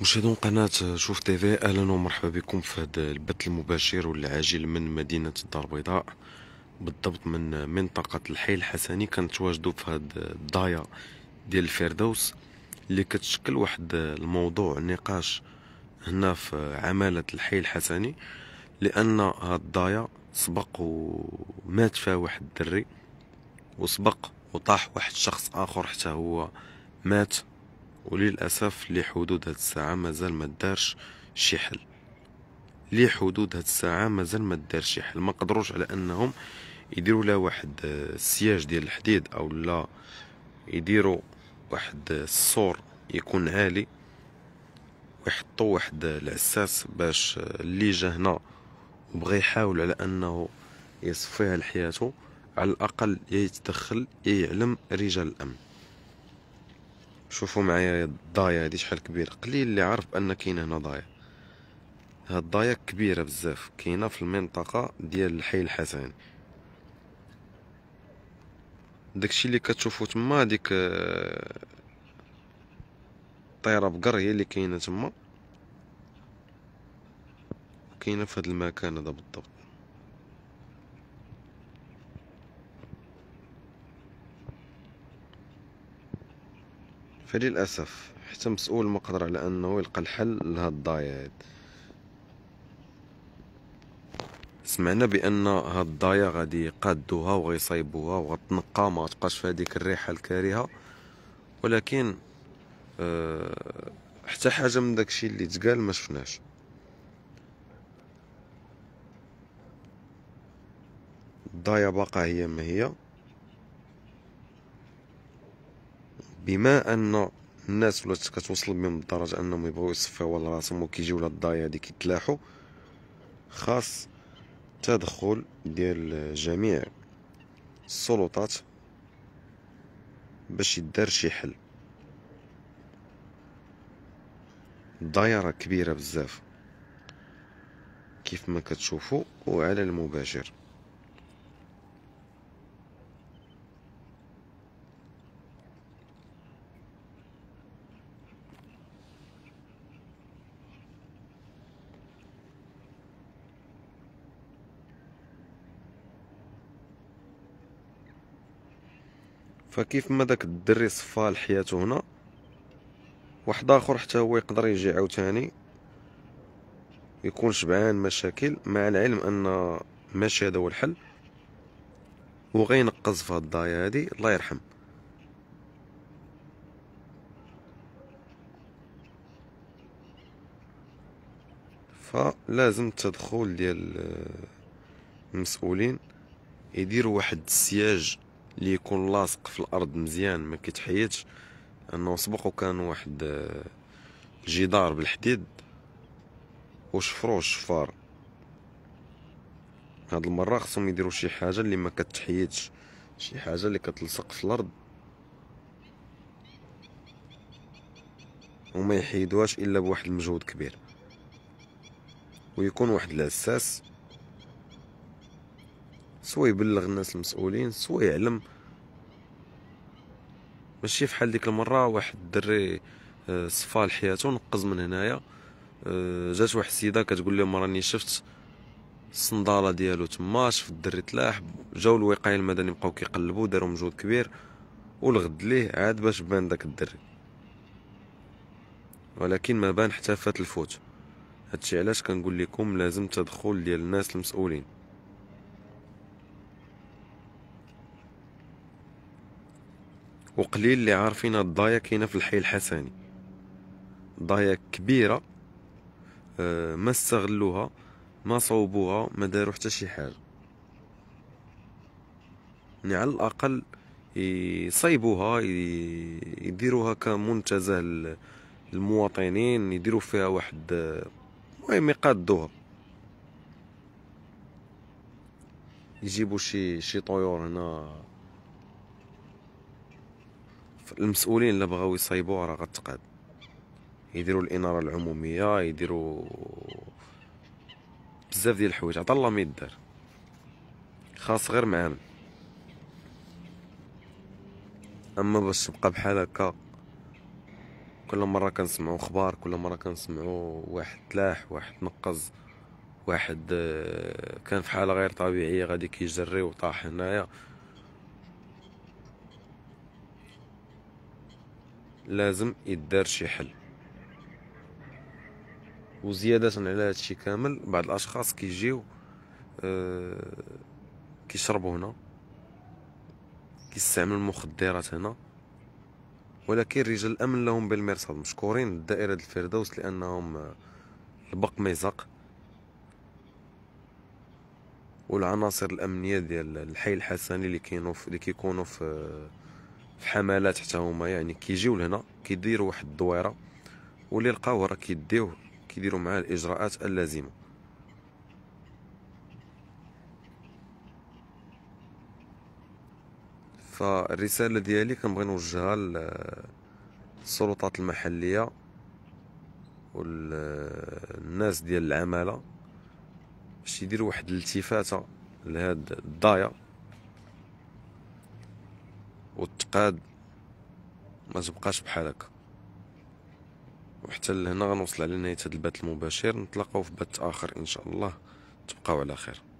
مشاهدون قناة شوف تيفي أهلا ومرحبا بكم في هذا البث المباشر والعاجل من مدينة الدار البيضاء بالضبط من منطقة الحي الحسني كنتواجدو في هاد الضايا ديال الفردوس اللي كتشكل واحد الموضوع نقاش هنا في عمالة الحي الحسني لأن هاد الضايا سبق ومات فيها واحد الدري وسبق وطاح واحد شخص آخر حتى هو مات وللأسف لحدود هاد الساعة مازال ما دارش شي حل لحدود هاد الساعة مازال ما دارش شي حل ما قدروش على أنهم يديروا لا واحد السياج ديال الحديد أو لا يديروا واحد السور يكون عالي ويحطوا واحد العساس باش اللي جا هنا وبغى يحاول على انه يصفيها لحياته على الاقل يتدخل يعلم رجال الامن شوفوا معايا الضايا هادي شحال كبيره قليل اللي عارف بان كاينه هنا ضايا هاد الضايا كبيره بزاف كاينه في المنطقه ديال الحي الحسني داكشي اللي كتشوفو تما ديك آه، طيره بقر هي اللي كاينه تما كاينه في هاد المكان هذا بالضبط فللاسف حتى مسؤول ما قدر على انه يلقى الحل لهاد الضايع سمعنا بان هاد الضايع غادي يقادوها وغيصايبوها وغتنقى ما تبقاش في هذيك الريحه الكريهه ولكن أه حتى حاجه من داكشي اللي تقال ما شفناش الضايع باقا هي ما هي بما ان الناس ولات كتوصل بهم الدرجه انهم يبغوا يصفيو على راسهم وكيجيو الضايع هادي كيتلاحو خاص التدخل ديال جميع السلطات باش يدار شي حل الدائره كبيره بزاف كيف ما كتشوفوا وعلى المباشر فكيف ما داك الدري صفى لحياته هنا واحد اخر حتى هو يقدر يجي عاوتاني يكون شبعان مشاكل مع العلم ان ماشي هذا هو الحل وغينقز في هاد الضايه هادي الله يرحم فلازم التدخل ديال المسؤولين يديروا واحد السياج اللي يكون لاصق في الارض مزيان ما كيتحيدش انه سبق وكان واحد آه، جدار بالحديد وشفروه الشفار هاد المره خصهم يديروا شي حاجه اللي ما كتحيدش شي حاجه اللي كتلصق في الارض وما يحيدوهاش الا بواحد المجهود كبير ويكون واحد العساس سوا يبلغ الناس المسؤولين سوا يعلم ماشي فحال ديك المره واحد الدري آه، صفى حياته نقز من هنايا آه، جات واحد السيده كتقول لهم راني شفت الصنداله ديالو تما شفت الدري تلاح جاو الوقايه المدني بقاو كيقلبوا داروا مجهود كبير والغد ليه عاد باش بان داك الدري ولكن ما بان حتى فات الفوت هادشي علاش كنقول لكم لازم تدخل ديال الناس المسؤولين وقليل اللي عارفين الضايا كاينه في الحي الحسني ضايا كبيره آه، ما استغلوها ما صوبوها ما داروا حتى شي حاجه يعني على الاقل يصيبوها يديروها كمنتزه للمواطنين يديروا فيها واحد آه، المهم يقادوها يجيبوا شي شي طيور هنا المسؤولين اللي بغاو يصايبوها راه غتقاد يديروا الاناره العموميه يديروا بزاف ديال الحوايج عطا الله ما يدار خاص غير معامل اما باش تبقى بحال هكا كل مره كنسمعوا اخبار كل مره كنسمعوا واحد تلاح واحد نقز واحد آه، كان في حاله غير طبيعيه غادي كيجري وطاح هنايا لازم يدار شي حل وزيادة على هادشي كامل بعض الأشخاص كيجيو آه، كيشربوا هنا كيستعملوا المخدرات هنا ولكن رجال الامن لهم بالمرصاد مشكورين الدائره الفردوس لانهم آه، البق ميزق والعناصر الامنيه ديال الحي الحسني اللي كاينوا اللي كيكونوا في آه، في حملات حتى هما يعني كيجيو لهنا كيديروا واحد الدويره واللي لقاوه راه كيديوه كيديروا معاه الاجراءات اللازمه فالرساله ديالي كنبغي نوجهها للسلطات المحليه والناس ديال العماله باش يديروا واحد الالتفاته لهاد الضايع والتقاد ما تبقاش بحال هكا وحتى لهنا غنوصل على نهايه هذا البث المباشر نتلاقاو في بث اخر ان شاء الله تبقاو على خير